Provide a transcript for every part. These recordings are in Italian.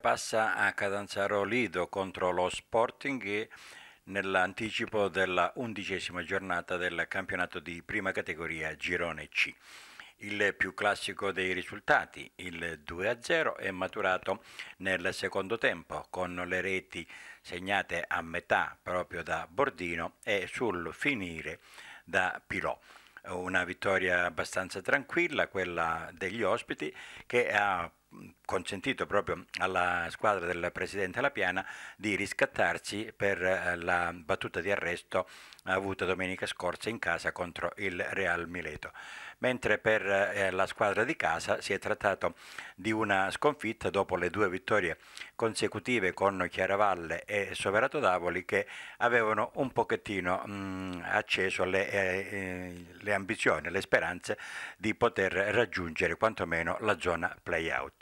Passa a Cadanzaro Lido contro lo Sporting nell'anticipo della undicesima giornata del campionato di prima categoria Girone C. Il più classico dei risultati, il 2-0, è maturato nel secondo tempo con le reti segnate a metà proprio da Bordino e sul finire da Pirò. una vittoria abbastanza tranquilla, quella degli ospiti, che ha consentito proprio alla squadra del presidente La Piana di riscattarsi per eh, la battuta di arresto avuta domenica scorsa in casa contro il Real Mileto. Mentre per eh, la squadra di casa si è trattato di una sconfitta dopo le due vittorie consecutive con Chiaravalle e Soverato Davoli che avevano un pochettino mh, mm, acceso le, eh, eh, le ambizioni, le speranze di poter raggiungere quantomeno la zona playout.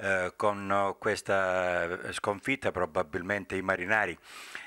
Eh, con eh, questa eh, sconfitta probabilmente i marinari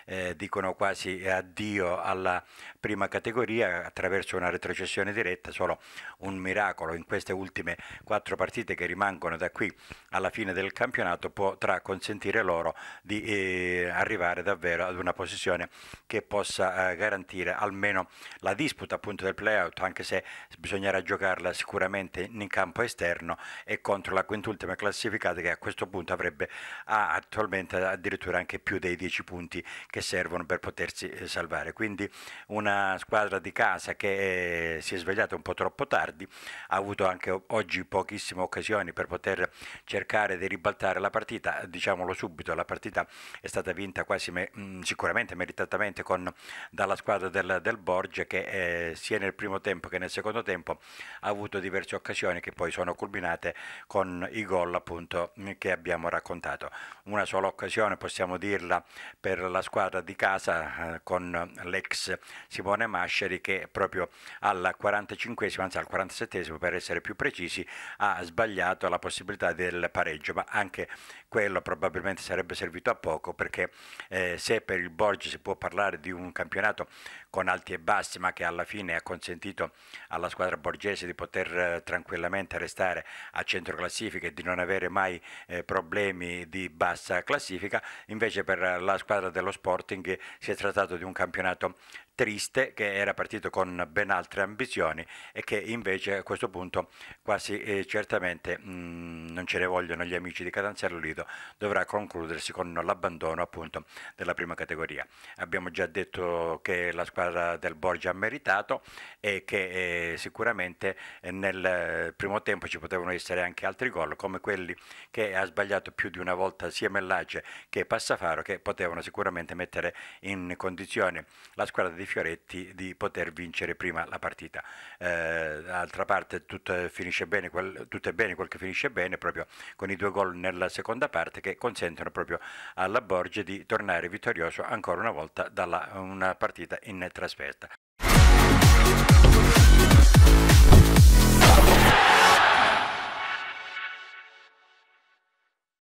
eh, dicono quasi addio alla prima categoria attraverso una retrocessione diretta, solo un miracolo in queste ultime quattro partite che rimangono da qui alla fine del campionato potrà consentire loro di eh, arrivare davvero ad una posizione che possa eh, garantire almeno la disputa appunto del playout, anche se bisognerà giocarla sicuramente in campo esterno e contro la quintultima classifica Basilicata che a questo punto avrebbe ha attualmente addirittura anche più dei 10 punti che servono per potersi eh, salvare. Quindi una squadra di casa che eh, si è svegliata un po' troppo tardi, ha avuto anche oggi pochissime occasioni per poter cercare di ribaltare la partita, diciamolo subito, la partita è stata vinta quasi me mm, sicuramente meritatamente con, dalla squadra del, del Borgia che eh, sia nel primo tempo che nel secondo tempo ha avuto diverse occasioni che poi sono culminate con i gol appunto appunto che abbiamo raccontato. Una sola occasione, possiamo dirla, per la squadra di casa eh, con l'ex Simone Mascheri che proprio al 45 anzi al 47 per essere più precisi, ha sbagliato la possibilità del pareggio, ma anche quello probabilmente sarebbe servito a poco perché eh, se per il Borgia si può parlare di un campionato con alti e bassi, ma che alla fine ha consentito alla squadra borghese di poter eh, tranquillamente restare a centro classifica e di non avere mai eh, problemi di bassa classifica. Invece per la squadra dello Sporting si è trattato di un campionato triste che era partito con ben altre ambizioni e che invece a questo punto quasi eh, certamente mh, mm, non ce ne vogliono gli amici di Catanzaro Lido dovrà concludersi con l'abbandono appunto della prima categoria. Abbiamo già detto che la squadra squadra eh, del Borgia ha meritato e che eh, sicuramente eh, nel eh, primo tempo ci potevano essere anche altri gol come quelli che ha sbagliato più di una volta sia Mellage che Passafaro che potevano sicuramente mettere in condizione la squadra di Fioretti di poter vincere prima la partita. Eh, d'altra parte tutto, finisce bene quel, tutto è bene quel che finisce bene proprio con i due gol nella seconda parte che consentono proprio alla Borgia di tornare vittorioso ancora una volta dalla una partita in trasferta